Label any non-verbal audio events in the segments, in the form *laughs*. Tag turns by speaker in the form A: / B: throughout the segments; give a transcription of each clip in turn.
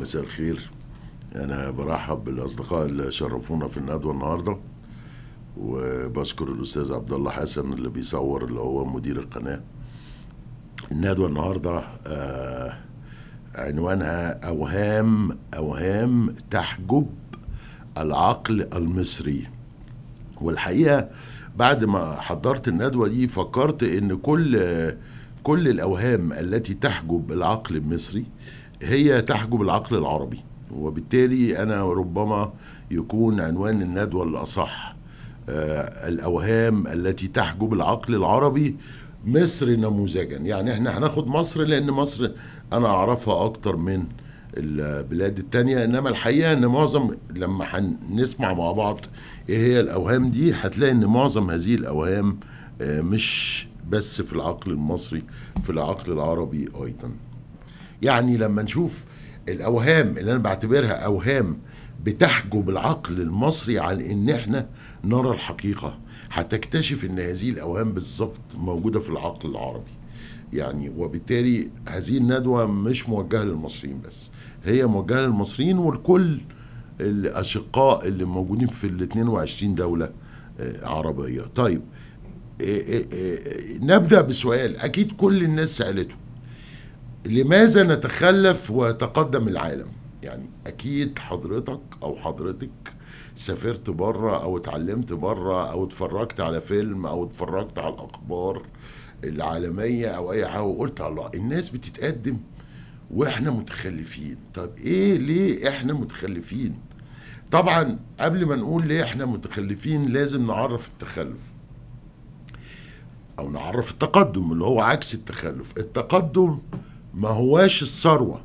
A: مساء الخير أنا برحب بالأصدقاء اللي شرفونا في الندوة النهاردة وبشكر الأستاذ عبد الله حسن اللي بيصور اللي هو مدير القناة الندوة النهاردة آه عنوانها أوهام أوهام تحجب العقل المصري والحقيقة بعد ما حضرت الندوة دي فكرت إن كل كل الأوهام التي تحجب العقل المصري آه هي تحجب العقل العربي وبالتالي أنا ربما يكون عنوان الندوة الأصح آه، الأوهام التي تحجب العقل العربي مصر نموذجا يعني احنا هناخد مصر لأن مصر أنا أعرفها أكتر من البلاد التانية إنما الحقيقة إن معظم لما هنسمع مع بعض إيه هي الأوهام دي هتلاقي إن معظم هذه الأوهام آه، مش بس في العقل المصري في العقل العربي أيضاً يعني لما نشوف الاوهام اللي انا بعتبرها اوهام بتحجب العقل المصري عن ان احنا نرى الحقيقه هتكتشف ان هذه الاوهام بالظبط موجوده في العقل العربي يعني وبالتالي هذه الندوه مش موجهه للمصريين بس هي موجهه للمصريين والكل الاشقاء اللي موجودين في ال 22 دوله آه، عربيه طيب آه، آه، نبدا بسؤال اكيد كل الناس سالته لماذا نتخلف ويتقدم العالم يعني اكيد حضرتك او حضرتك سافرت بره او اتعلمت بره او اتفرجت على فيلم او اتفرجت على الاخبار العالميه او اي حاجه وقلت الله الناس بتتقدم واحنا متخلفين طب ايه ليه احنا متخلفين طبعا قبل ما نقول ليه احنا متخلفين لازم نعرف التخلف او نعرف التقدم اللي هو عكس التخلف التقدم ما هواش الثروه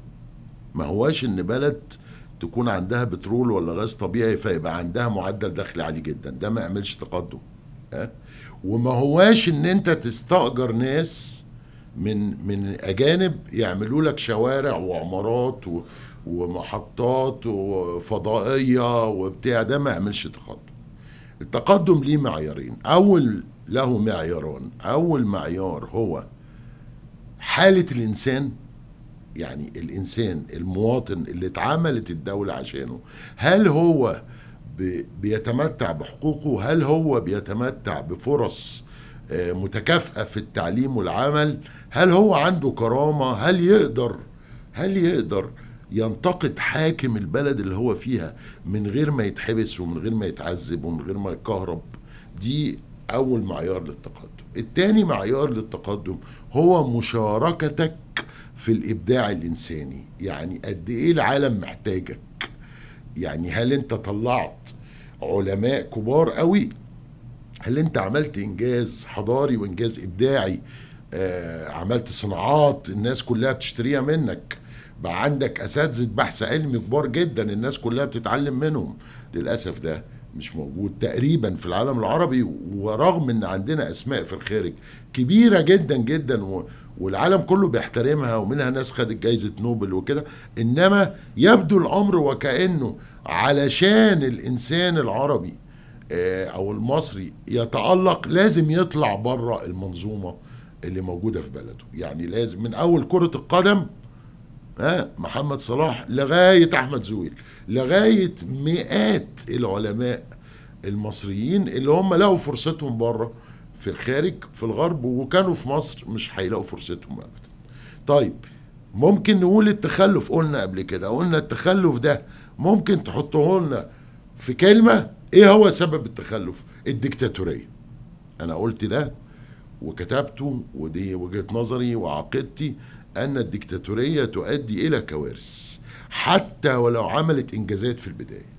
A: ما هواش ان بلد تكون عندها بترول ولا غاز طبيعي فيبقى عندها معدل دخل عالي جدا ده ما يعملش تقدم أه؟ وما هواش ان انت تستاجر ناس من من اجانب يعملوا لك شوارع وعمارات و ومحطات وفضائيه وبتاع ده ما يعملش تقدم التقدم ليه معيارين اول له معياران اول معيار هو حاله الانسان يعني الانسان المواطن اللي اتعملت الدوله عشانه هل هو بيتمتع بحقوقه هل هو بيتمتع بفرص آه، متكافئه في التعليم والعمل هل هو عنده كرامه هل يقدر هل يقدر ينتقد حاكم البلد اللي هو فيها من غير ما يتحبس ومن غير ما يتعذب ومن غير ما يكهرب دي اول معيار للتقدم التاني معيار للتقدم هو مشاركتك في الابداع الانساني يعني قد ايه العالم محتاجك يعني هل انت طلعت علماء كبار قوي هل انت عملت انجاز حضاري وانجاز ابداعي آه عملت صناعات الناس كلها بتشتريها منك بقى عندك اساتذه بحث علمي كبار جدا الناس كلها بتتعلم منهم للاسف ده مش موجود تقريبا في العالم العربي ورغم ان عندنا اسماء في الخارج كبيره جدا جدا والعالم كله بيحترمها ومنها ناس خدت جايزة نوبل وكده إنما يبدو الأمر وكأنه علشان الإنسان العربي آه، أو المصري يتألق لازم يطلع بره المنظومة اللي موجودة في بلده يعني لازم من أول كرة القدم ها آه، محمد صلاح لغاية أحمد زويل لغاية مئات العلماء المصريين اللي هم لقوا فرصتهم بره في الخارج في الغرب وكانوا في مصر مش هيلاقوا فرصتهم ابدا طيب ممكن نقول التخلف قلنا قبل كده قلنا التخلف ده ممكن تحطه لنا في كلمه ايه هو سبب التخلف الديكتاتوريه انا قلت ده وكتبته ودي وجهه نظري وعقيدتي ان الديكتاتوريه تؤدي الى كوارث حتى ولو عملت انجازات في البدايه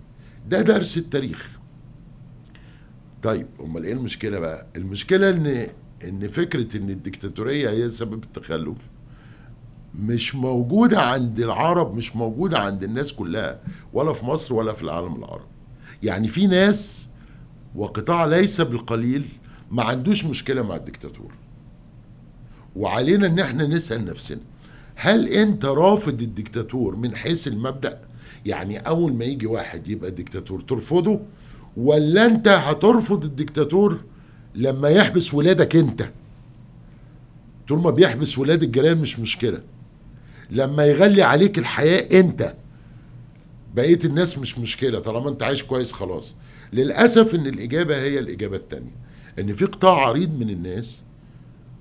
A: ده درس التاريخ طيب امال ايه المشكله بقى المشكله ان ان فكره ان الدكتاتوريه هي سبب التخلف مش موجوده عند العرب مش موجوده عند الناس كلها ولا في مصر ولا في العالم العربي يعني في ناس وقطاع ليس بالقليل ما عندوش مشكله مع الدكتاتور وعلينا ان احنا نسال نفسنا هل انت رافض الدكتاتور من حيث المبدا يعني اول ما يجي واحد يبقى دكتاتور ترفضه ولا انت هترفض الدكتاتور لما يحبس ولادك انت طول ما بيحبس ولاد الجيران مش مشكله لما يغلي عليك الحياه انت بقيه الناس مش مشكله طالما انت عايش كويس خلاص للاسف ان الاجابه هي الاجابه الثانيه ان في قطاع عريض من الناس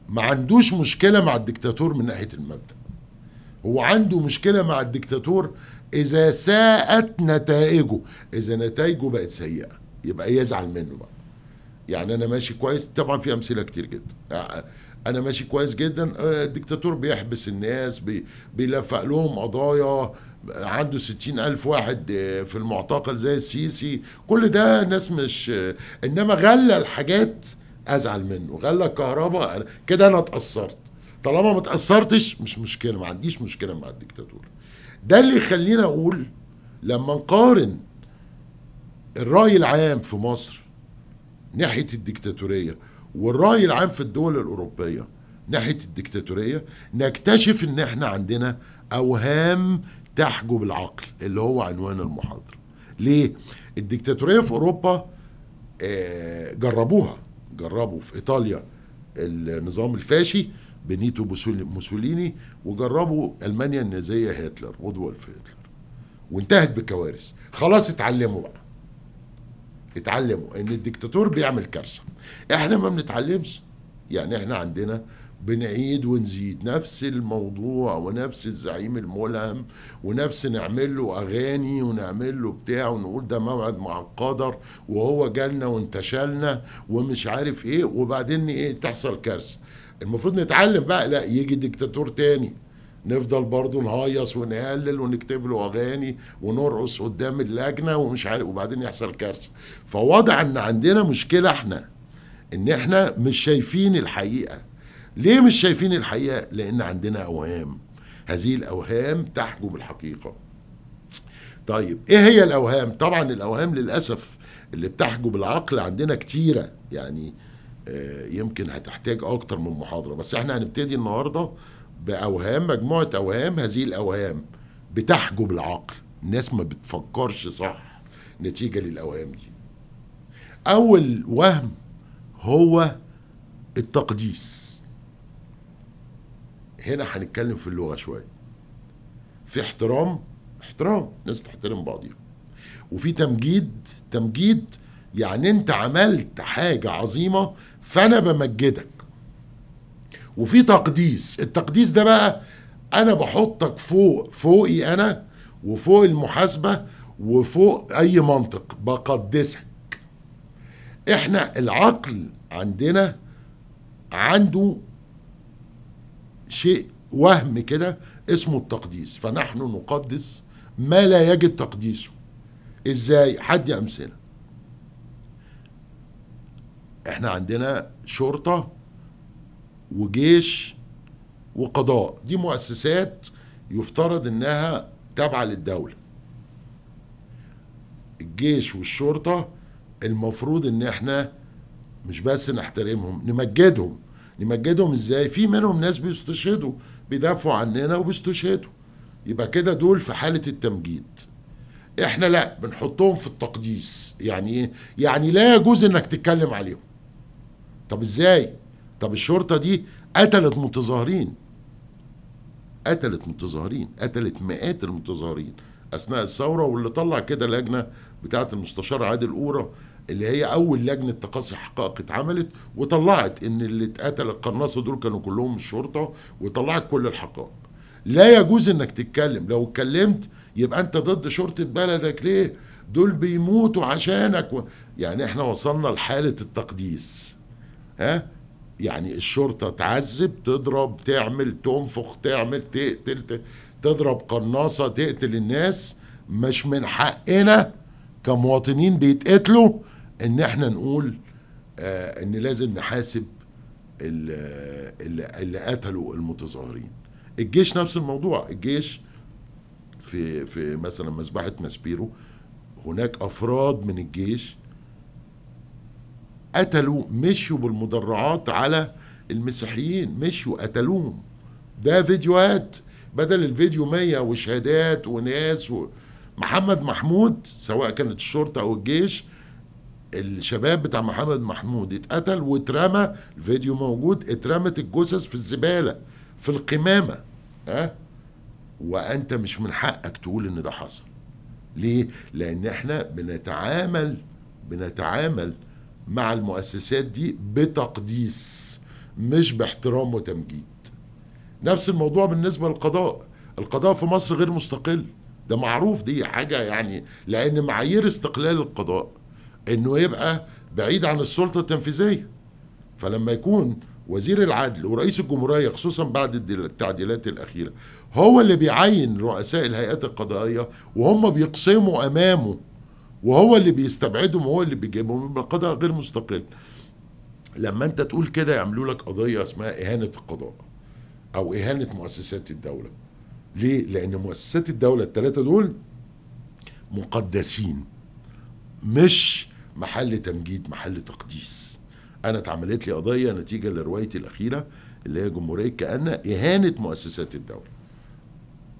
A: ما عندوش مشكله مع الدكتاتور من ناحيه المبدا هو عنده مشكله مع الدكتاتور اذا ساءت نتائجه اذا نتائجه بقت سيئه يبقى يزعل منه بقى يعني انا ماشي كويس طبعا في امثله كتير جدا انا ماشي كويس جدا آه، الدكتاتور بيحبس الناس بي بيلفق لهم قضايا عنده ستين ألف واحد آه، في المعتقل زي السيسي كل ده ناس مش آه، إنما غلى الحاجات أزعل منه غلى الكهرباء كده أنا اتأثرت طالما ما اتأثرتش مش مشكلة ما عنديش مشكلة مع الدكتاتور ده اللي يخلينا أقول لما نقارن الرأي العام في مصر ناحية الديكتاتورية والرأي العام في الدول الأوروبية ناحية الديكتاتورية نكتشف إن إحنا عندنا أوهام تحجب العقل اللي هو عنوان المحاضرة ليه؟ الديكتاتورية في أوروبا آه، جربوها جربوا في إيطاليا النظام الفاشي بنيتو موسوليني وجربوا ألمانيا النازية هتلر ودولف هتلر وانتهت بكوارث خلاص اتعلموا بقى اتعلموا ان الدكتاتور بيعمل كارثه احنا ما بنتعلمش يعني احنا عندنا بنعيد ونزيد نفس الموضوع ونفس الزعيم الملهم ونفس نعمل له اغاني ونعمل له بتاع ونقول ده موعد مع القدر وهو جالنا وانتشلنا ومش عارف ايه وبعدين ايه تحصل كارثه المفروض نتعلم بقى لا يجي ديكتاتور تاني نفضل برضه نهيص ونقلل ونكتب له اغاني ونرقص قدام اللجنه ومش عارف وبعدين يحصل كارثه فوضع ان عندنا مشكله احنا ان احنا مش شايفين الحقيقه ليه مش شايفين الحقيقه لان عندنا اوهام هذه الاوهام تحجب الحقيقه طيب ايه هي الاوهام طبعا الاوهام للاسف اللي بتحجب العقل عندنا كتيره يعني آه، يمكن هتحتاج اكتر من محاضره بس احنا هنبتدي النهارده باوهام مجموعه اوهام هذه الاوهام بتحجب العقل الناس ما بتفكرش صح نتيجه للاوهام دي اول وهم هو التقديس هنا هنتكلم في اللغه شويه في احترام احترام ناس تحترم بعضيها وفي تمجيد تمجيد يعني انت عملت حاجه عظيمه فانا بمجدك وفي تقديس التقديس ده بقى انا بحطك فوق فوقي انا وفوق المحاسبه وفوق اي منطق بقدسك احنا العقل عندنا عنده شيء وهم كده اسمه التقديس فنحن نقدس ما لا يجد تقديسه ازاي حد امثله احنا عندنا شرطه وجيش وقضاء دي مؤسسات يفترض انها تابعه للدوله الجيش والشرطه المفروض ان احنا مش بس نحترمهم نمجدهم نمجدهم ازاي في منهم ناس بيستشهدوا بيدافعوا عننا وبيستشهدوا يبقى كده دول في حاله التمجيد احنا لا بنحطهم في التقديس يعني ايه يعني لا يجوز انك تتكلم عليهم طب ازاي طب الشرطة دي قتلت متظاهرين قتلت متظاهرين قتلت مئات المتظاهرين اثناء الثوره واللي طلع كده لجنه بتاعه المستشار عادل أورا اللي هي اول لجنه تقاصي حقائق اتعملت وطلعت ان اللي اتقتل القناصه دول كانوا كلهم الشرطه وطلعت كل الحقائق لا يجوز انك تتكلم لو اتكلمت يبقى انت ضد شرطه بلدك ليه دول بيموتوا عشانك و... يعني احنا وصلنا لحاله التقديس ها يعني الشرطة تعذب تضرب تعمل تنفخ تعمل تقتل تضرب قناصة تقتل الناس مش من حقنا كمواطنين بيتقتلوا ان احنا نقول آه ان لازم نحاسب اللي, اللي قتلوا المتظاهرين الجيش نفس الموضوع الجيش في في مثلا مذبحه ماسبيرو هناك افراد من الجيش قتلوا مشوا بالمدرعات على المسيحيين مشوا قتلوهم ده فيديوهات بدل الفيديو مية وشهادات وناس و... محمد محمود سواء كانت الشرطة أو الجيش الشباب بتاع محمد محمود اتقتل واترمى الفيديو موجود اترمت الجثث في الزبالة في القمامة ها أه؟ وأنت مش من حقك تقول إن ده حصل ليه؟ لأن إحنا بنتعامل بنتعامل مع المؤسسات دي بتقديس مش باحترام وتمجيد نفس الموضوع بالنسبة للقضاء القضاء في مصر غير مستقل ده معروف دي حاجة يعني لأن معايير استقلال القضاء إنه يبقى بعيد عن السلطة التنفيذية فلما يكون وزير العدل ورئيس الجمهورية خصوصا بعد التعديلات الأخيرة هو اللي بيعين رؤساء الهيئات القضائية وهم بيقسموا أمامه وهو اللي بيستبعدهم وهو اللي بيجيبهم يبقى القضاء غير مستقل لما انت تقول كده يعملوا لك قضيه اسمها اهانه القضاء او اهانه مؤسسات الدوله ليه لان مؤسسات الدوله الثلاثه دول مقدسين مش محل تمجيد محل تقديس انا اتعملت لي قضيه نتيجه لروايتي الاخيره اللي هي جمهوريه كأن اهانه مؤسسات الدوله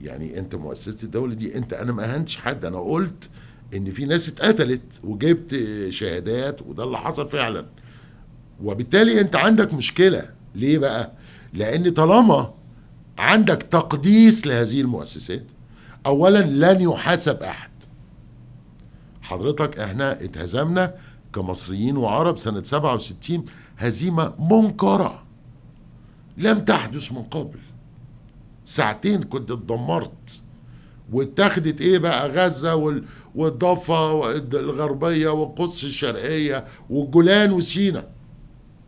A: يعني انت مؤسسه الدوله دي انت انا ما اهنتش حد انا قلت ان في ناس اتقتلت وجبت شهادات وده اللي حصل فعلا وبالتالي انت عندك مشكله ليه بقى لان طالما عندك تقديس لهذه المؤسسات اولا لن يحاسب احد حضرتك احنا اتهزمنا كمصريين وعرب سنة 67 هزيمة منكرة لم تحدث من قبل ساعتين كنت اتدمرت واتخذت ايه بقى غزه والضفه الغربيه والقدس الشرقيه والجولان وسينا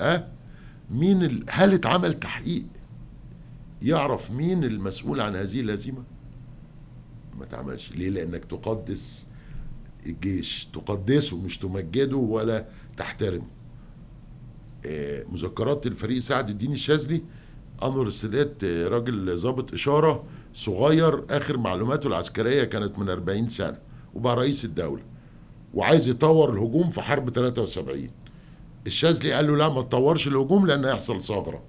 A: اه مين ال... هل اتعمل تحقيق يعرف مين المسؤول عن هذه الهزيمه ما تعملش ليه لانك تقدس الجيش تقدسه مش تمجده ولا تحترمه آه مذكرات الفريق سعد الدين الشاذلي انور السادات آه، راجل ظابط اشاره صغير اخر معلوماته العسكريه كانت من 40 سنه وبقى رئيس الدوله وعايز يطور الهجوم في حرب 73 الشاذلي قال له لا ما تطورش الهجوم لان هيحصل ثغره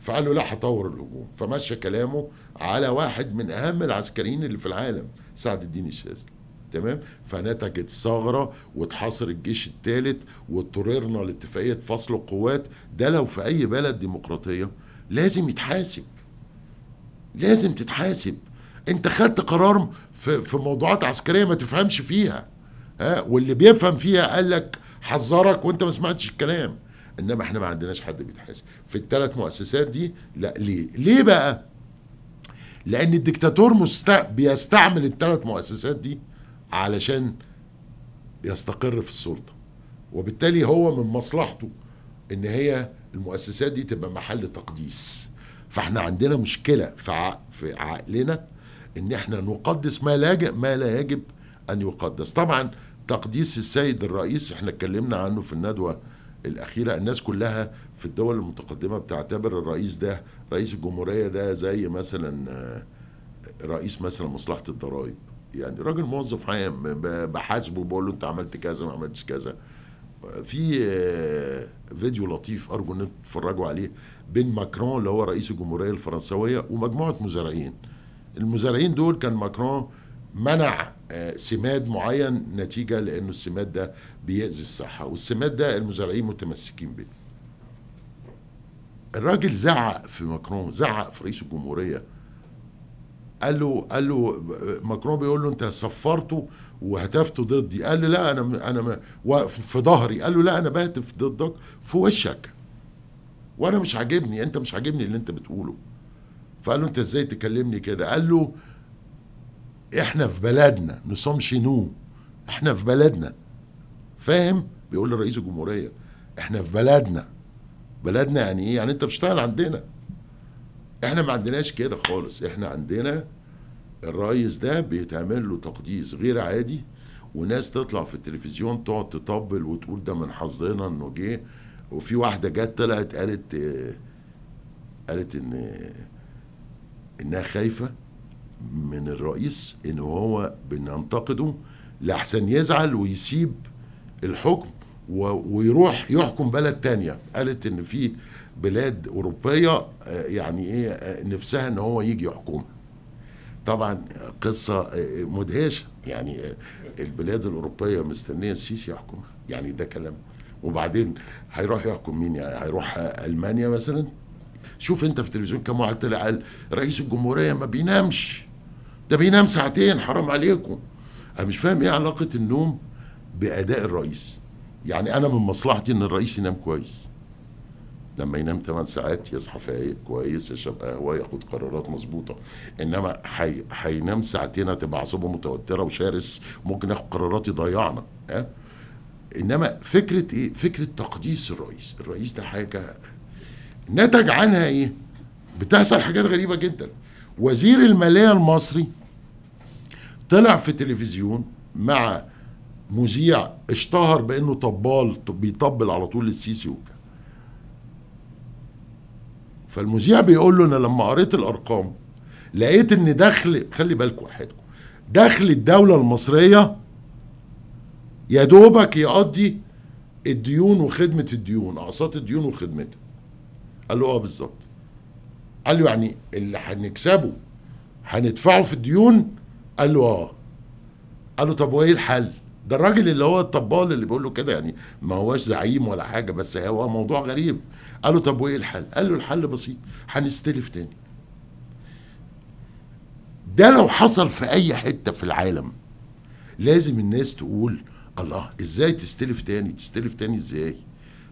A: فقال له لا هطور الهجوم فمشى كلامه على واحد من اهم العسكريين اللي في العالم سعد الدين الشاذلي تمام فنتجت ثغره واتحاصر الجيش الثالث واضطررنا لاتفاقيه فصل القوات ده لو في اي بلد ديمقراطيه لازم يتحاسب لازم تتحاسب انت خدت قرار في, في موضوعات عسكريه ما تفهمش فيها ها واللي بيفهم فيها قال لك حذرك وانت ما سمعتش الكلام انما احنا ما عندناش حد بيتحاسب في الثلاث مؤسسات دي لا ليه ليه بقى لان الدكتاتور مست... بيستعمل الثلاث مؤسسات دي علشان يستقر في السلطه وبالتالي هو من مصلحته ان هي المؤسسات دي تبقى محل تقديس فاحنا عندنا مشكله في, في عقلنا ان احنا نقدس ما لا ما لا يجب ان يقدس طبعا تقديس السيد الرئيس احنا اتكلمنا عنه في الندوه الاخيره الناس كلها في الدول المتقدمه بتعتبر الرئيس ده رئيس الجمهوريه ده زي مثلا آه، رئيس مثلا مصلحه الضرائب يعني راجل موظف عام بحاسبه بقول له انت عملت كذا ما عملتش كذا في آه، فيديو لطيف ارجو ان انتم تتفرجوا عليه بين ماكرون اللي هو رئيس الجمهوريه الفرنسويه ومجموعه مزارعين المزارعين دول كان ماكرون منع آه، سماد معين نتيجه لانه السماد ده بيأذي الصحه والسماد ده المزارعين متمسكين به الراجل زعق في ماكرون زعق في رئيس الجمهوريه قال له قال له آه، ماكرون بيقول له انت صفرته وهتفته ضدي قال له لا انا انا في ظهري قال له لا انا بهتف ضدك في وشك وانا مش عاجبني انت مش عاجبني اللي انت بتقوله فقال له انت ازاي تكلمني كده قال له احنا في بلدنا نصام شنو احنا في بلدنا فاهم بيقول لرئيس الجمهوريه احنا في بلدنا بلدنا يعني ايه يعني انت بتشتغل عندنا احنا ما عندناش كده خالص احنا عندنا الرئيس ده بيتعمل له تقديس غير عادي وناس تطلع في التلفزيون تقعد تطبل وتقول ده من حظنا انه جه وفي واحده جت طلعت قالت قالت ان انها خايفه من الرئيس ان هو بننتقده لحسن يزعل ويسيب الحكم ويروح يحكم بلد تانية قالت ان في بلاد اوروبيه آه، يعني ايه آه، نفسها ان هو يجي يحكمها طبعا قصة مدهشة يعني البلاد الأوروبية مستنية السيسي يحكمها يعني ده كلام وبعدين هيروح يحكم مين يعني هيروح ألمانيا مثلا شوف انت في التلفزيون كم واحد طلع قال رئيس الجمهورية ما بينامش ده بينام ساعتين حرام عليكم انا مش فاهم ايه علاقة النوم بأداء الرئيس يعني انا من مصلحتي ان الرئيس ينام كويس لما ينام 8 ساعات يصحى فايق كويس يشرب قهوه ياخد قرارات مظبوطه انما حي... هينام ساعتين هتبقى اعصابه متوتره وشرس ممكن ياخد قرارات يضيعنا ها انما فكره ايه فكره تقديس الرئيس الرئيس ده حاجه نتج عنها ايه بتحصل حاجات غريبه جدا وزير الماليه المصري طلع في تلفزيون مع مذيع اشتهر بانه طبال بيطبل على طول للسيسي وبتاع فالمذيع بيقول له انا لما قريت الارقام لقيت ان دخل خلي بالكم وحدكم دخل الدوله المصريه يا دوبك يقضي الديون وخدمه الديون اقساط الديون وخدمتها قال له اه بالظبط قال له يعني اللي هنكسبه هندفعه في الديون قال له اه قال له طب وايه الحل ده الراجل اللي هو الطبال اللي بيقول له كده يعني ما هواش زعيم ولا حاجه بس هو موضوع غريب قالوا طب وايه الحل قال له الحل بسيط هنستلف تاني ده لو حصل في اي حته في العالم لازم الناس تقول الله ازاي تستلف تاني تستلف تاني ازاي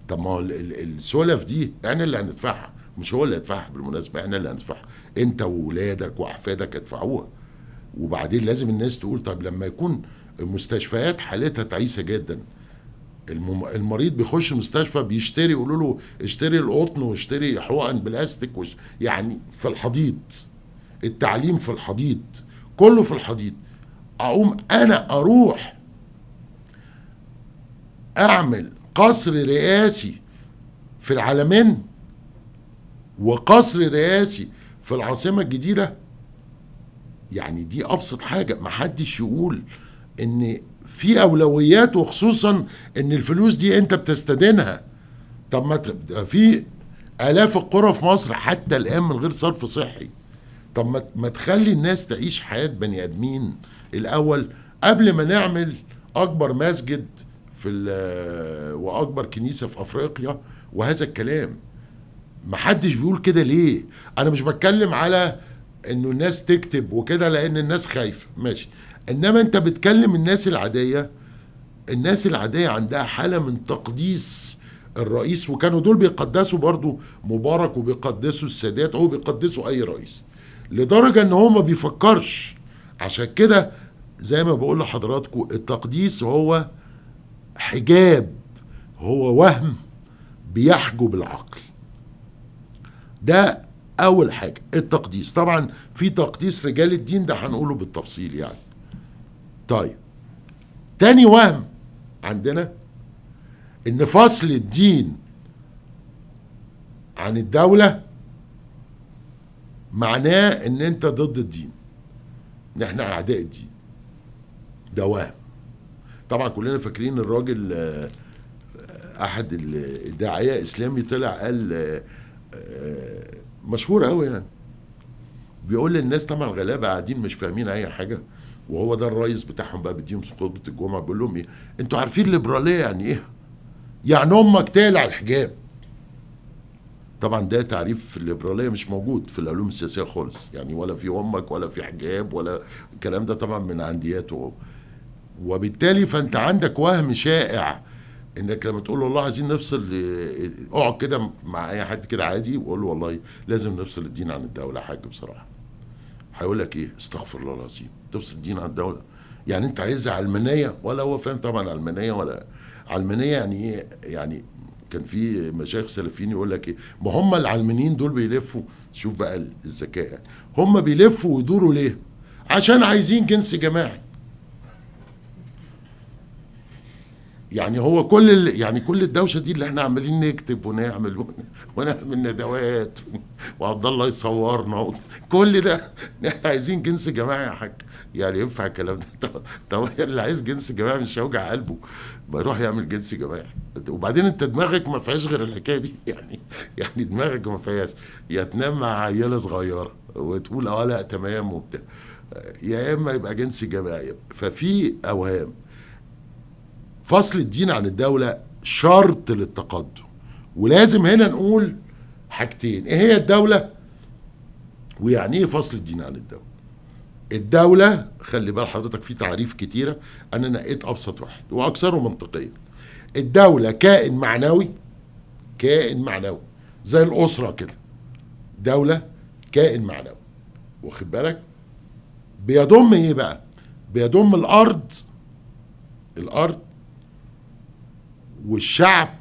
A: طب ما هو السلف دي احنا اللي هندفعها مش هو اللي هيدفعها بالمناسبه احنا اللي هندفعها انت واولادك واحفادك هتدفعوها وبعدين لازم الناس تقول طب لما يكون مستشفيات حالتها تعيسه جدا المريض بيخش المستشفى بيشتري يقولوا له اشتري القطن واشتري حقن بلاستيك وش... يعني في الحضيض التعليم في الحضيض كله في الحضيض اقوم انا اروح اعمل قصر رئاسي في العالمين وقصر رئاسي في العاصمه الجديده يعني دي ابسط حاجه محدش يقول ان في اولويات وخصوصا ان الفلوس دي انت بتستدينها طب ما في الاف القرى في مصر حتى الان من غير صرف صحي طب ما تخلي الناس تعيش حياه بني ادمين الاول قبل ما نعمل اكبر مسجد في واكبر كنيسه في افريقيا وهذا الكلام محدش بيقول كده ليه انا مش بتكلم على انه الناس تكتب وكده لان الناس خايفه ماشي انما انت بتكلم الناس العاديه الناس العاديه عندها حاله من تقديس الرئيس وكانوا دول بيقدسوا برضو مبارك وبيقدسوا السادات او بيقدسوا اي رئيس لدرجه ان هو ما بيفكرش عشان كده زي ما بقول لحضراتكم التقديس هو حجاب هو وهم بيحجب العقل ده اول حاجه التقديس طبعا في تقديس رجال الدين ده هنقوله بالتفصيل يعني طيب تاني وهم عندنا ان فصل الدين عن الدولة معناه ان انت ضد الدين ان احنا اعداء الدين ده وهم طبعا كلنا فاكرين الراجل آه، احد الداعيه اسلامي طلع قال آه، آه، مشهور قوي يعني بيقول للناس طبعا غلابه قاعدين مش فاهمين اي حاجه وهو ده الرئيس بتاعهم بقى بيديهم سقوط الجمعه بيقول لهم ايه انتوا عارفين الليبراليه يعني ايه يعني امك تقلع الحجاب طبعا ده تعريف الليبراليه مش موجود في العلوم السياسيه خالص يعني ولا في امك ولا في حجاب ولا الكلام ده طبعا من عندياته وبالتالي فانت عندك وهم شائع انك لما تقول والله عايزين نفصل اقعد كده مع اي حد كده عادي وقول له والله لازم نفصل الدين عن الدوله يا حاج بصراحه هيقول لك ايه استغفر الله العظيم تفصل الدين عن الدوله يعني انت عايزها علمانيه ولا هو فاهم طبعا علمانيه ولا علمانيه يعني ايه يعني كان في مشايخ سلفيين يقول لك ايه ما هم العلمانيين دول بيلفوا شوف بقى الذكاء هم بيلفوا ويدوروا ليه عشان عايزين جنس جماعي يعني هو كل يعني كل الدوشه دي اللي احنا عمالين نكتب ونعمل ونعمل ندوات وعبد الله يصورنا كل ده احنا عايزين جنس جماعي يا حاج يعني ينفع الكلام ده طب, طب اللي عايز جنس جماعي مش هيوجع قلبه بيروح يعمل جنس جماعي وبعدين انت دماغك ما فيهاش غير الحكايه دي *laughs* يعني يعني دماغك ما فيهاش يا تنام مع عيله صغيره وتقول اه لا تمام وبتاع يا اما يبقى جنس جماعي ففي اوهام فصل الدين عن الدولة شرط للتقدم ولازم هنا نقول حاجتين ايه هي الدولة ويعني ايه فصل الدين عن الدولة الدولة خلي بال حضرتك في تعريف كتيرة انا نقيت ابسط واحد واكثره منطقيا الدولة كائن معنوي كائن معنوي زي الاسرة كده دولة كائن معنوي واخد بالك بيضم ايه بقى بيضم الارض الارض والشعب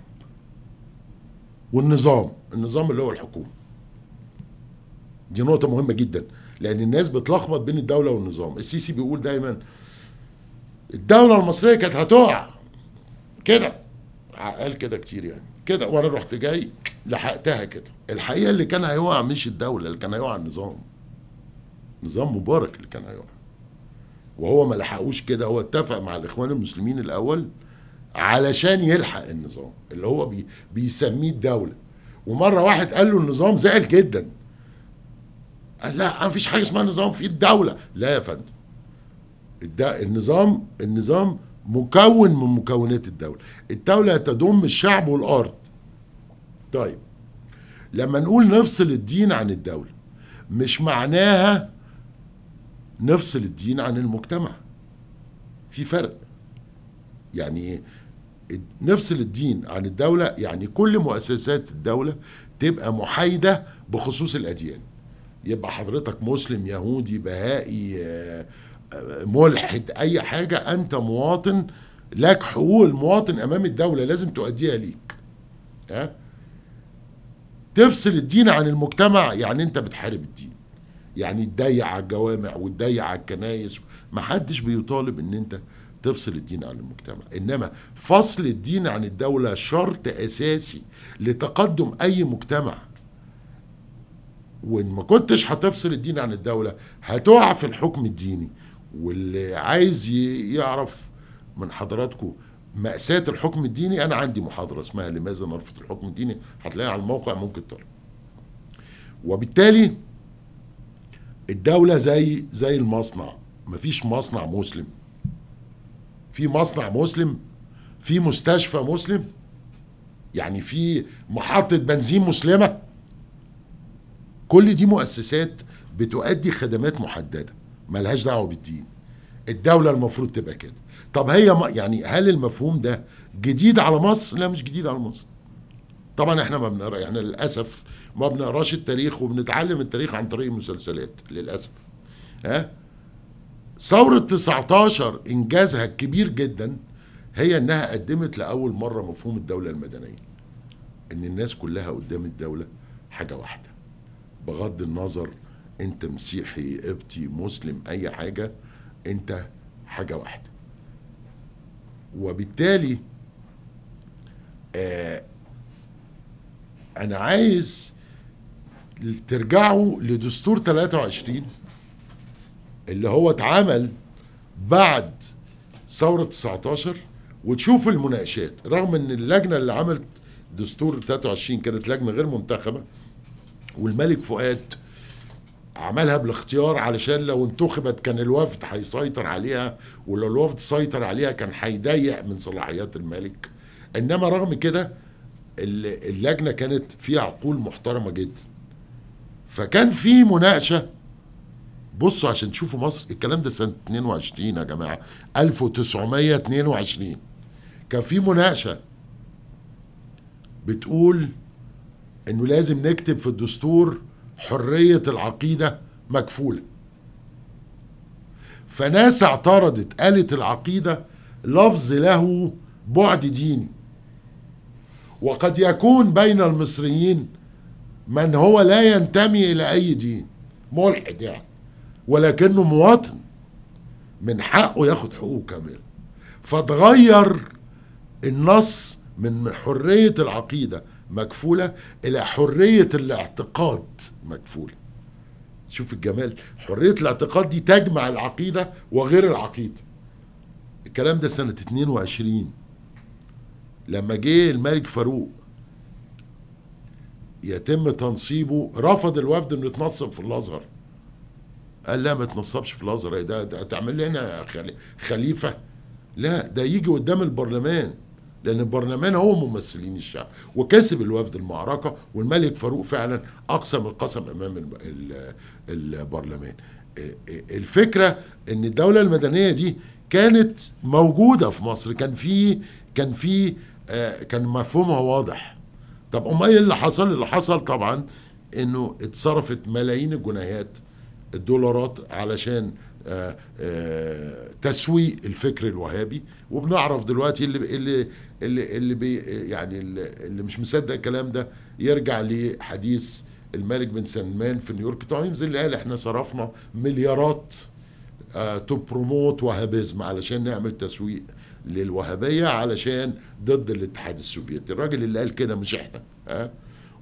A: والنظام النظام اللي هو الحكومه دي نقطه مهمه جدا لان الناس بتلخبط بين الدوله والنظام السيسي بيقول دايما الدوله المصريه كانت هتقع كده قال كده كتير يعني كده وانا رحت جاي لحقتها كده الحقيقه اللي كان هيقع مش الدوله اللي كان هيقع النظام نظام مبارك اللي كان هيقع وهو ما لحقوش كده هو اتفق مع الاخوان المسلمين الاول يعني. علشان يلحق النظام اللي هو بي بيسميه الدوله ومره واحد قال له النظام زعل جدا قال لا ما فيش حاجه اسمها نظام في الدوله لا يا فندم النظام النظام مكون من مكونات الدوله الدوله تضم الشعب والارض طيب لما نقول نفصل الدين عن الدوله مش معناها نفصل الدين عن المجتمع في فرق يعني ايه نفصل الدين عن الدولة يعني كل مؤسسات الدولة تبقى محايدة بخصوص الأديان يبقى حضرتك مسلم يهودي بهائي آه، آه، ملحد أي حاجة أنت مواطن لك حقوق المواطن أمام الدولة لازم تؤديها ليك ها تفصل الدين عن المجتمع يعني أنت بتحارب الدين يعني تضيع على الجوامع وتضيع على الكنايس محدش بيطالب ان انت تفصل الدين عن المجتمع انما فصل الدين عن الدوله شرط اساسي لتقدم اي مجتمع وان ما كنتش هتفصل الدين عن الدوله هتقع في الحكم الديني واللي عايز يعرف من حضراتكم مأساة الحكم الديني أنا عندي محاضرة اسمها لماذا نرفض الحكم الديني هتلاقيها على الموقع ممكن ترى وبالتالي الدولة زي زي المصنع مفيش مصنع مسلم في مصنع مسلم في مستشفى مسلم يعني في محطة بنزين مسلمة كل دي مؤسسات بتؤدي خدمات محددة ملهاش دعوة بالدين الدولة المفروض تبقى كده طب هي يعني هل المفهوم ده جديد على مصر؟ لا مش جديد على مصر طبعا احنا ما بنقرا احنا للاسف ما بنقراش التاريخ وبنتعلم التاريخ عن طريق المسلسلات للاسف ها ثورة 19 إنجازها الكبير جدا هي إنها قدمت لأول مرة مفهوم الدولة المدنية إن الناس كلها قدام الدولة حاجة واحدة بغض النظر أنت مسيحي قبطي مسلم أي حاجة أنت حاجة واحدة وبالتالي آه أنا عايز ترجعوا لدستور 23 اللي هو اتعمل بعد ثورة 19 وتشوف المناقشات رغم ان اللجنة اللي عملت دستور 23 كانت لجنة غير منتخبة والملك فؤاد عملها بالاختيار علشان لو انتخبت كان الوفد هيسيطر عليها ولو الوفد سيطر عليها كان هيضيق من صلاحيات الملك انما رغم كده اللجنه كانت فيها عقول محترمه جدا فكان في مناقشه بصوا عشان تشوفوا مصر الكلام ده سنه 22 يا جماعه 1922 كان في مناقشه بتقول انه لازم نكتب في الدستور حريه العقيده مكفوله فناس اعترضت قالت العقيده لفظ له بعد ديني وقد يكون بين المصريين من هو لا ينتمي الى اي دين ملحد يعني ولكنه مواطن من حقه ياخد حقوقه كامله فتغير النص من حريه العقيده مكفوله الى حريه الاعتقاد مكفوله شوف الجمال حريه الاعتقاد دي تجمع العقيده وغير العقيده الكلام ده سنه 22 لما جه الملك فاروق يتم تنصيبه رفض الوفد انه يتنصب في الازهر قال لا ما تنصبش في الازهر إيه ده, ده تعمل لنا خليفه لا ده يجي قدام البرلمان لان البرلمان هو ممثلين الشعب وكسب الوفد المعركه والملك فاروق فعلا اقسم القسم امام البرلمان الفكره ان الدوله المدنيه دي كانت موجوده في مصر كان في كان في آه، كان مفهومها واضح طب امال ايه اللي حصل اللي حصل طبعا انه اتصرفت ملايين الجنيهات الدولارات علشان آه، آه، تسويق الفكر الوهابي وبنعرف دلوقتي اللي اللي اللي, اللي بي يعني اللي مش مصدق الكلام ده يرجع لحديث الملك بن سلمان في نيويورك تايمز اللي قال احنا صرفنا مليارات تو آه، بروموت وهابيزم علشان نعمل تسويق للوهابيه علشان ضد الاتحاد السوفيتي الراجل اللي قال كده مش احنا ها أه؟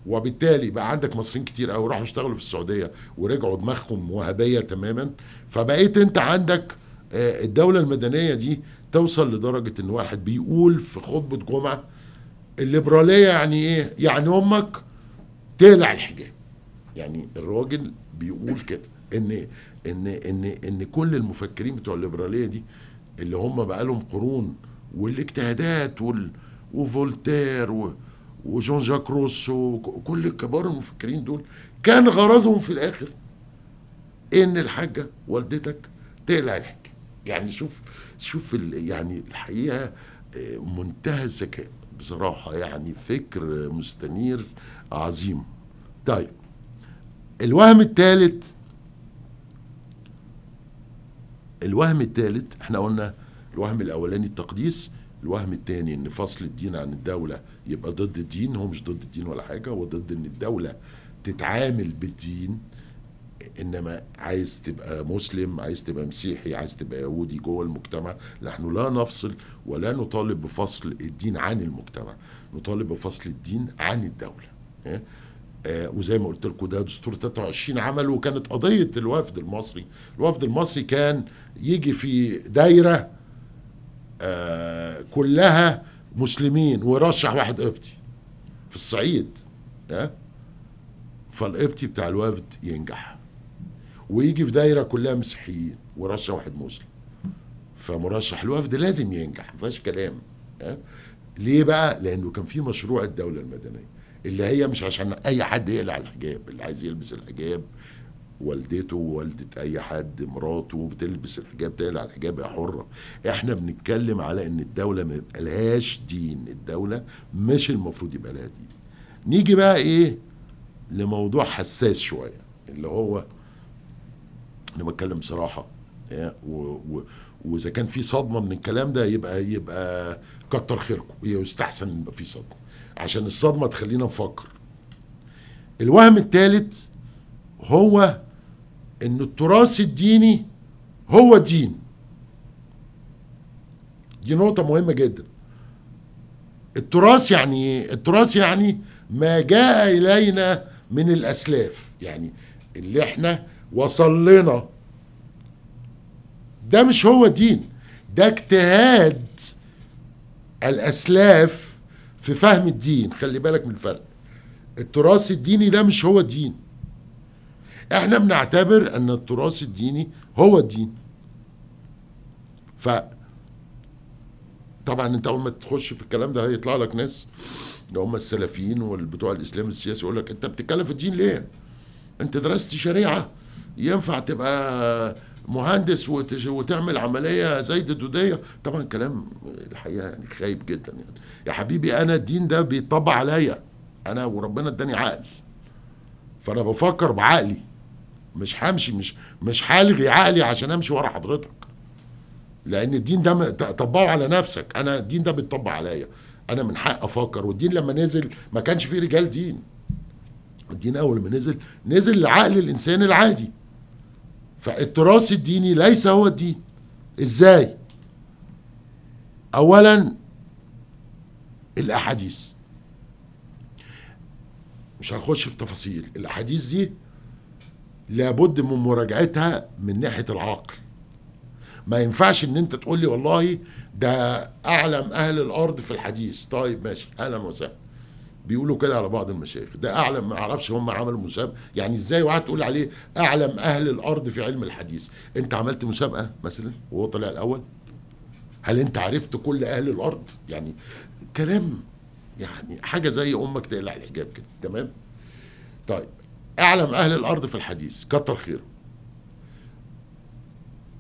A: وبالتالي بقى عندك مصريين كتير قوي راحوا اشتغلوا في السعوديه ورجعوا دماغهم وهابيه تماما فبقيت انت عندك آه، الدوله المدنيه دي توصل لدرجه ان واحد بيقول في خطبه جمعه الليبراليه يعني ايه؟ يعني امك تقلع الحجاب. يعني الراجل بيقول كده ان ان ان ان كل المفكرين بتوع الليبراليه دي اللي هم بقى لهم قرون والاجتهادات وال وفولتير و... وجون جاك روس وكل الكبار المفكرين دول كان غرضهم في الاخر ان الحاجه والدتك تقلع الحكي يعني شوف شوف يعني الحقيقه آه، منتهى الذكاء بصراحه يعني فكر مستنير عظيم طيب الوهم الثالث الوهم الثالث احنا قلنا الوهم الاولاني التقديس الوهم الثاني ان فصل الدين عن الدوله يبقى ضد الدين هو مش ضد الدين ولا حاجه هو ضد ان الدوله تتعامل بالدين انما عايز تبقى مسلم عايز تبقى مسيحي عايز تبقى يهودي جوه المجتمع نحن لا نفصل ولا نطالب بفصل الدين عن المجتمع نطالب بفصل الدين عن الدوله آه، وزي ما قلت لكم ده دستور 23 عمله وكانت قضيه الوفد المصري الوفد المصري كان يجي في دايره آه، كلها مسلمين ورشح واحد قبطي في الصعيد ها فالقبطي بتاع الوفد ينجح ويجي في دايره كلها مسيحيين ورشح واحد مسلم فمرشح الوفد لازم ينجح ما فيهاش كلام ها ليه بقى لانه كان في مشروع الدوله المدنيه اللي هي مش عشان اي حد يقلع الحجاب اللي عايز يلبس الحجاب والدته ووالدة أي حد مراته بتلبس الحجاب تقلع الحجاب يا حرة إحنا بنتكلم على إن الدولة ما يبقالهاش دين الدولة مش المفروض يبقى لها دين نيجي بقى إيه لموضوع حساس شوية اللي هو أنا بتكلم بصراحة آه، واذا كان في صدمه من الكلام ده يبقى يبقى كتر خيركم يستحسن ان يبقى في صدمه عشان الصدمه تخلينا نفكر الوهم الثالث هو ان التراث الديني هو دين دي نقطة مهمة جدا التراث يعني ايه؟ التراث يعني ما جاء إلينا من الأسلاف يعني اللي احنا وصل لنا ده مش هو دين ده اجتهاد الأسلاف في فهم الدين خلي بالك من الفرق التراث الديني ده مش هو دين احنا بنعتبر ان التراث الديني هو الدين ف طبعا انت اول ما تخش في الكلام ده هيطلع لك ناس اللي هم السلفيين والبتوع الاسلام السياسي يقول لك انت بتتكلم في الدين ليه؟ انت درست شريعه ينفع تبقى مهندس وتعمل عمليه زايده دوديه طبعا كلام الحقيقه يعني خايب جدا يعني يا حبيبي انا الدين ده بيطبع عليا انا وربنا اداني عقل فانا بفكر بعقلي مش همشي مش مش هلغي عقلي عشان امشي ورا حضرتك لان الدين ده طبقه على نفسك انا الدين ده بيتطبق عليا انا من حق افكر والدين لما نزل ما كانش فيه رجال دين الدين اول ما نزل نزل لعقل الانسان العادي فالتراث الديني ليس هو الدين ازاي اولا الاحاديث مش هنخش في تفاصيل الاحاديث دي لابد من مراجعتها من ناحيه العقل ما ينفعش ان انت تقول لي والله ده اعلم اهل الارض في الحديث طيب ماشي اهلا وسهلا بيقولوا كده على بعض المشايخ ده اعلم ما اعرفش هم عملوا مسابقه يعني ازاي وقعت تقول عليه اعلم اهل الارض في علم الحديث انت عملت مسابقه مثلا وهو طلع الاول هل انت عرفت كل اهل الارض يعني كلام يعني حاجه زي امك تقلع الحجاب كده تمام طيب اعلم اهل الارض في الحديث كتر خيره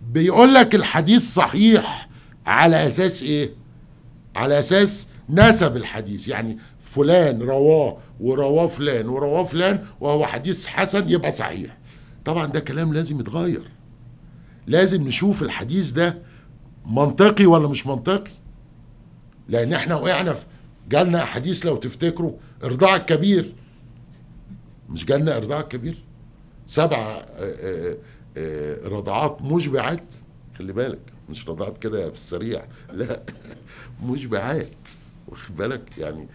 A: بيقول لك الحديث صحيح على اساس ايه على اساس نسب الحديث يعني فلان رواه ورواه فلان ورواه فلان وهو حديث حسن يبقى صحيح طبعا ده كلام لازم يتغير لازم نشوف الحديث ده منطقي ولا مش منطقي لان احنا وقعنا في جالنا حديث لو تفتكروا ارضاع الكبير مش جالنا ارضاع كبير سبع آه، آه، آه، رضعات مشبعات خلي بالك مش رضعات كده في السريع لا *laughs* مشبعات واخد بالك يعني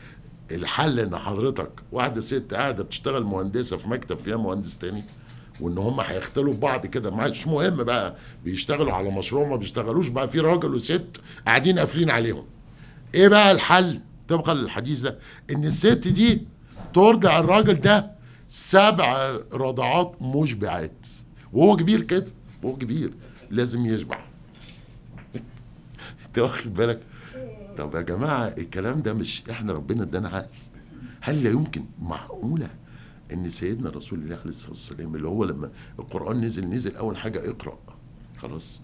A: الحل ان حضرتك واحده ست قاعده بتشتغل مهندسه في مكتب فيها مهندس تاني وان هم هيختلوا بعض كده مش مهم بقى بيشتغلوا على مشروع ما بيشتغلوش بقى في راجل وست قاعدين قافلين عليهم ايه بقى الحل طبقا للحديث ده ان الست دي ترضع الراجل ده سبع رضعات مشبعات وهو كبير كده وهو كبير لازم يشبع *laughs* انت واخد بالك طب يا جماعه الكلام ده مش احنا ربنا ادانا عقل هل لا يمكن معقوله ان سيدنا رسول الله عليه الصلاه والسلام اللي هو لما القران نزل نزل اول حاجه اقرا خلاص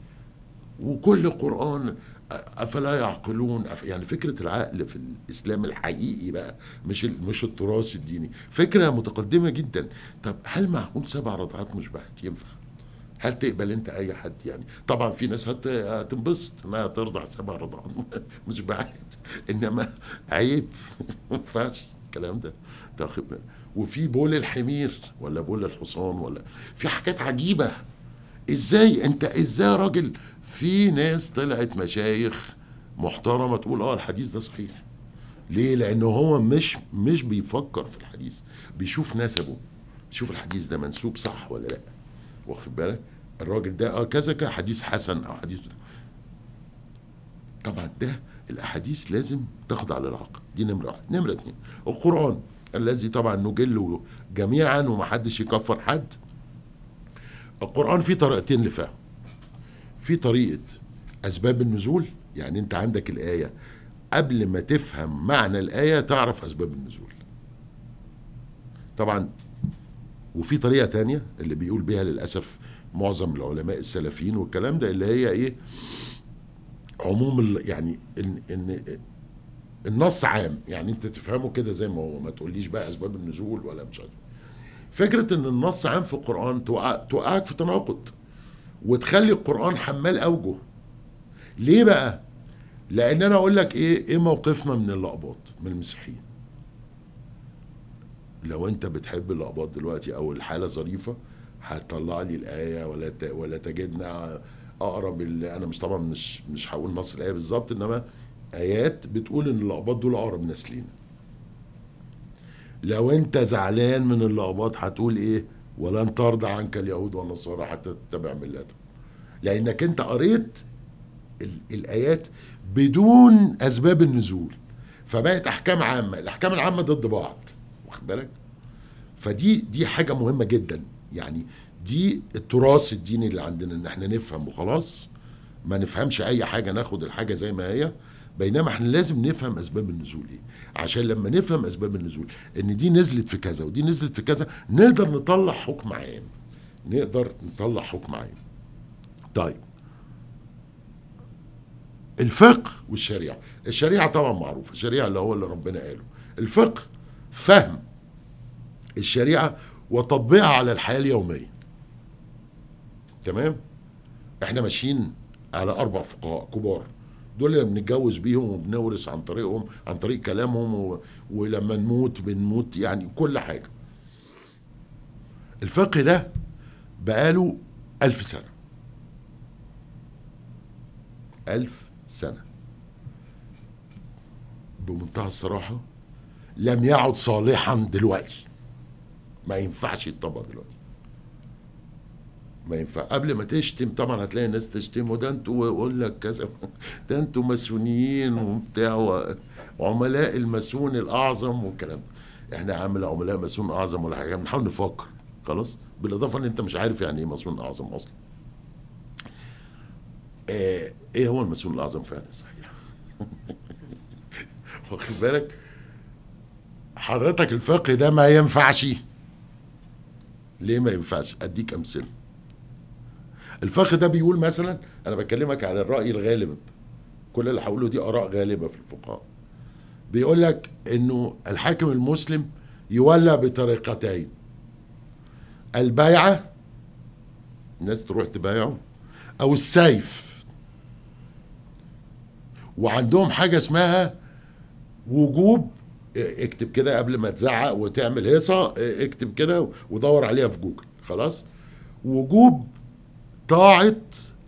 A: وكل قران افلا يعقلون يعني فكره العقل في الاسلام الحقيقي بقى مش مش التراث الديني فكره متقدمه جدا طب هل معقول سبع رضعات مشبعات ينفع هل تقبل انت اي حد يعني طبعا في ناس هتنبسط انها ترضع سبع رضعات *laughs* مشبعات انما عيب ما ينفعش الكلام ده تاخد وفي بول الحمير ولا بول الحصان ولا في حاجات عجيبه ازاي انت ازاي راجل في ناس طلعت مشايخ محترمه تقول اه الحديث ده صحيح ليه لان هو مش مش بيفكر في الحديث بيشوف نسبه بيشوف الحديث ده منسوب صح ولا لا واخد بالك الراجل ده اه كذا كذا حديث حسن او حديث بتاع. طبعا ده الاحاديث لازم تخضع للعقل دي نمره واحد نمره اتنين القران الذي طبعا نجله جميعا ومحدش يكفر حد القران فيه طريقتين لفهمه في طريقه اسباب النزول يعني انت عندك الايه قبل ما تفهم معنى الايه تعرف اسباب النزول طبعا وفي طريقه تانية اللي بيقول بيها للاسف معظم العلماء السلفيين والكلام ده اللي هي ايه عموم يعني ان ان النص عام يعني انت تفهمه كده زي ما هو ما تقوليش بقى اسباب النزول ولا مش عارف فكره ان النص عام في القران توقع توقعك في تناقض وتخلي القرآن حمال أوجه ليه بقى لأن أنا أقول لك إيه إيه موقفنا من اللقباط من المسيحيين لو أنت بتحب اللقباط دلوقتي أو الحالة ظريفة هتطلع لي الآية ولا ولا تجدنا أقرب أنا مش طبعا مش مش هقول نص الآية بالظبط إنما آيات بتقول إن اللقباط دول أقرب ناس لينا لو أنت زعلان من اللقباط هتقول إيه ولن ترضى عنك اليهود والنصارى حتى تتبع ملتهم لانك انت قريت الايات بدون اسباب النزول فبقت احكام عامه الاحكام العامه ضد بعض واخد بالك فدي دي حاجه مهمه جدا يعني دي التراث الديني اللي عندنا ان احنا نفهم وخلاص ما نفهمش اي حاجه ناخد الحاجه زي ما هي بينما احنا لازم نفهم اسباب النزول ايه عشان لما نفهم اسباب النزول ان دي نزلت في كذا ودي نزلت في كذا نقدر نطلع حكم عام نقدر نطلع حكم عام طيب الفقه والشريعه الشريعه طبعا معروفه الشريعه اللي هو اللي ربنا قاله الفقه فهم الشريعه وتطبيقها على الحياه اليوميه تمام احنا ماشيين على اربع فقهاء كبار دول اللي بنتجوز بيهم وبنورث عن طريقهم عن طريق كلامهم و... ولما نموت بنموت يعني كل حاجه الفقه ده بقاله ألف سنة ألف سنة بمنتهى الصراحة لم يعد صالحا دلوقتي ما ينفعش يتطبق دلوقتي ما ينفع قبل ما تشتم طبعا هتلاقي الناس تشتمه ده انتوا ويقول لك كذا ده انتوا ماسونيين وبتاع وعملاء الماسون الاعظم والكلام ده احنا يعني عامل عملاء ماسون اعظم ولا حاجه بنحاول نفكر خلاص بالاضافه ان انت مش عارف يعني ايه ماسون اعظم اصلا آه، ايه هو الماسون الاعظم فعلا صحيح *laughs* واخد بالك حضرتك الفقه ده ما ينفعش ليه ما ينفعش اديك امثله الفخ ده بيقول مثلا انا بكلمك على الراي الغالب كل اللي هقوله دي اراء غالبه في الفقهاء بيقول لك انه الحاكم المسلم يولى بطريقتين البيعه الناس تروح تبايعه او السيف وعندهم حاجه اسمها وجوب اكتب كده قبل ما تزعق وتعمل هيصه اكتب كده ودور عليها في جوجل خلاص وجوب طاعة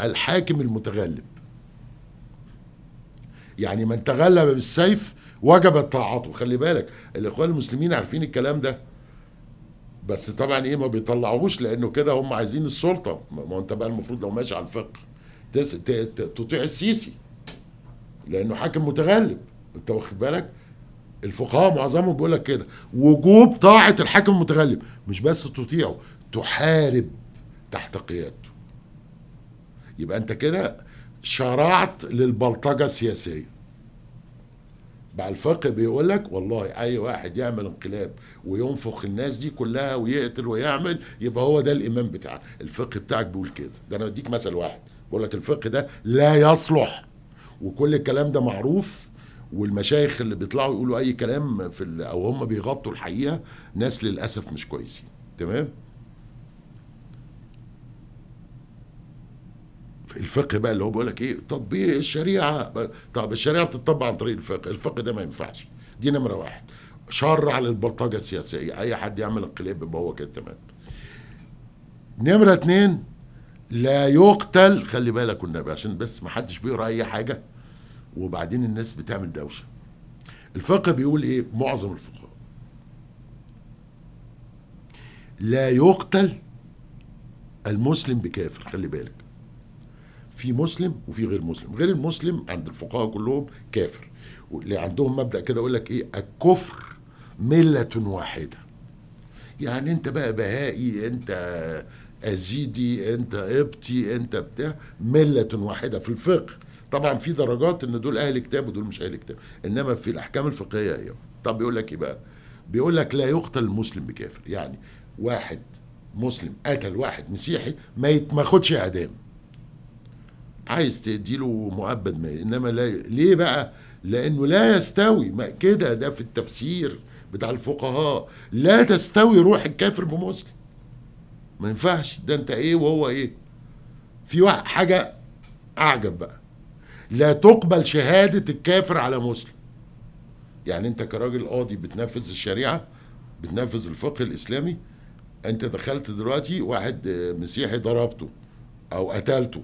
A: الحاكم المتغلب يعني من تغلب بالسيف وجبت طاعته خلي بالك الاخوان المسلمين عارفين الكلام ده بس طبعا ايه ما بيطلعوهوش لانه كده هم عايزين السلطه ما انت بقى المفروض لو ماشي على الفقه تطيع السيسي لانه حاكم متغلب انت واخد بالك الفقهاء معظمهم بيقول لك كده وجوب طاعه الحاكم المتغلب مش بس تطيعه تحارب تحت قيادته يبقى انت كده شرعت للبلطجه السياسيه بقى الفقه بيقول لك والله اي واحد يعمل انقلاب وينفخ الناس دي كلها ويقتل ويعمل يبقى هو ده الامام بتاعك الفقه بتاعك بيقول كده ده انا بديك مثل واحد بقول لك الفقه ده لا يصلح وكل الكلام ده معروف والمشايخ اللي بيطلعوا يقولوا اي كلام في او هم بيغطوا الحقيقه ناس للاسف مش كويسين تمام الفقه بقى اللي هو بيقول لك ايه تطبيق الشريعه طب الشريعه بتطبق عن طريق الفقه الفقه ده ما ينفعش دي نمره واحد شر على البلطجه السياسيه اي حد يعمل انقلاب يبقى هو كده تمام نمره اتنين لا يقتل خلي بالك والنبي عشان بس ما حدش بيقرا اي حاجه وبعدين الناس بتعمل دوشه الفقه بيقول ايه معظم الفقهاء لا يقتل المسلم بكافر خلي بالك في مسلم وفي غير مسلم غير المسلم عند الفقهاء كلهم كافر اللي عندهم مبدا كده يقول لك ايه الكفر مله واحده يعني انت بقى بهائي انت ازيدي انت قبطي انت بتاع مله واحده في الفقه طبعا في درجات ان دول اهل كتاب ودول مش اهل كتاب انما في الاحكام الفقهيه هي طب بيقول لك ايه بقى بيقول لك لا يقتل المسلم بكافر يعني واحد مسلم قتل واحد مسيحي ما ياخدش اعدام عايز تديله مؤبد ما انما لا ليه بقى لانه لا يستوي ما كده ده في التفسير بتاع الفقهاء لا تستوي روح الكافر بمسلم ما ينفعش ده انت ايه وهو ايه في واحد حاجه اعجب بقى لا تقبل شهاده الكافر على مسلم يعني انت كراجل قاضي بتنفذ الشريعه بتنفذ الفقه الاسلامي انت دخلت دلوقتي واحد مسيحي ضربته او قتلته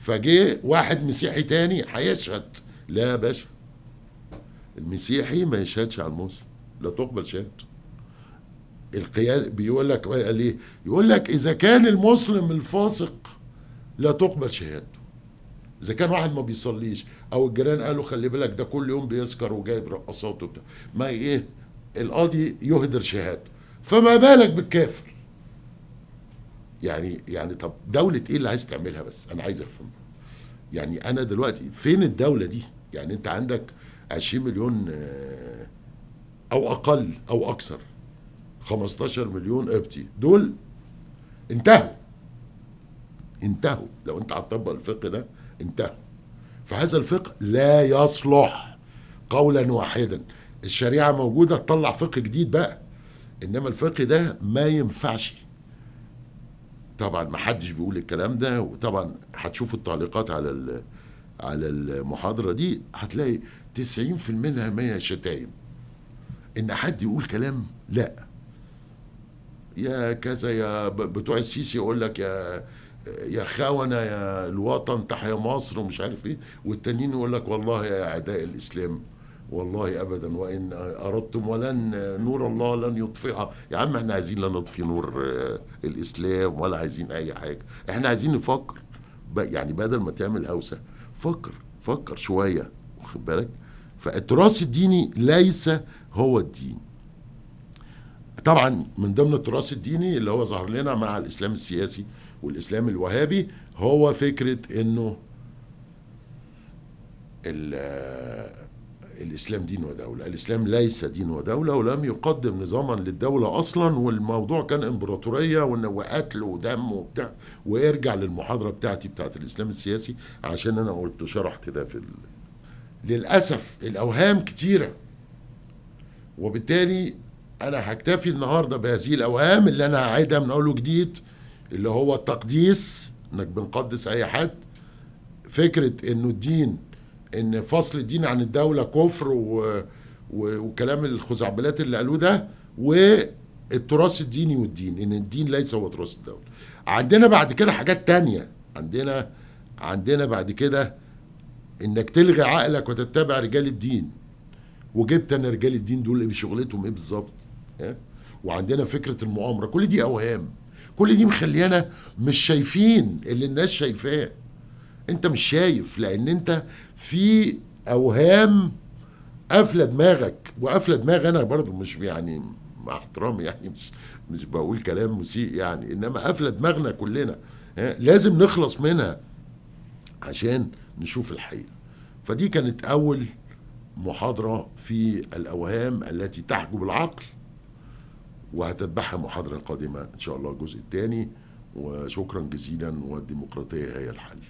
A: فجه واحد مسيحي تاني هيشهد لا يا باشا المسيحي ما يشهدش على المسلم لا تقبل شهادته القياده بيقول لك ليه يقول لك اذا كان المسلم الفاسق لا تقبل شهادته اذا كان واحد ما بيصليش او الجيران قالوا خلي بالك ده كل يوم بيسكر وجايب رقصات وبتاع ما ايه القاضي يهدر شهادته فما بالك بالكافر يعني يعني طب دوله ايه اللي عايز تعملها بس انا عايز افهم يعني انا دلوقتي فين الدوله دي يعني انت عندك 20 مليون آه، او اقل او اكثر 15 مليون قبطي دول انتهوا انتهوا لو انت هتطبق الفقه ده انتهوا فهذا الفقه لا يصلح قولا واحدا الشريعه موجوده تطلع فقه جديد بقى انما الفقه ده ما ينفعش طبعا ما حدش بيقول الكلام ده وطبعا هتشوفوا التعليقات على على المحاضرة دي هتلاقي 90% منها هي شتايم إن حد يقول كلام لا يا كذا يا بتوع السيسي يقول لك يا يا خونه يا الوطن تحيا مصر ومش عارف ايه والتانيين يقول لك والله يا اعداء الاسلام والله ابدا وان اردتم ولن نور الله لن يطفئها يا عم احنا عايزين لا نطفي نور آه، الاسلام ولا عايزين اي حاجه احنا عايزين نفكر يعني بدل ما تعمل هوسه فكر فكر شويه واخد بالك فالتراث الديني ليس هو الدين طبعا من ضمن التراث الديني اللي هو ظهر لنا مع الاسلام السياسي والاسلام الوهابي هو فكره انه الإسلام دين ودولة الإسلام ليس دين ودولة ولم يقدم نظاما للدولة أصلا والموضوع كان إمبراطورية وقتل ودم وبتاع وارجع للمحاضرة بتاعتي بتاعت الإسلام السياسي عشان أنا قلت شرحت ده في ال... للأسف الأوهام كتيرة وبالتالي أنا هكتفي النهاردة بهذه الأوهام اللي أنا هعيدها من أول وجديد اللي هو التقديس إنك بنقدس أي حد فكرة إنه الدين ان فصل الدين عن الدوله كفر و... و... وكلام الخزعبلات اللي قالوه ده والتراث الديني والدين ان الدين ليس هو تراث الدوله عندنا بعد كده حاجات تانية عندنا عندنا بعد كده انك تلغي عقلك وتتبع رجال الدين وجبت انا رجال الدين دول ايه شغلتهم ايه بالظبط وعندنا فكره المؤامره كل دي اوهام كل دي مخليانا مش شايفين اللي الناس شايفاه انت مش شايف لان انت في اوهام قافله دماغك وقافله دماغ انا برضو مش يعني مع احترامي يعني مش مش بقول كلام مسيء يعني انما قافله دماغنا كلنا لازم نخلص منها عشان نشوف الحقيقه فدي كانت اول محاضره في الاوهام التي تحجب العقل وهتتبعها محاضره قادمه ان شاء الله الجزء الثاني وشكرا جزيلا والديمقراطيه هي الحل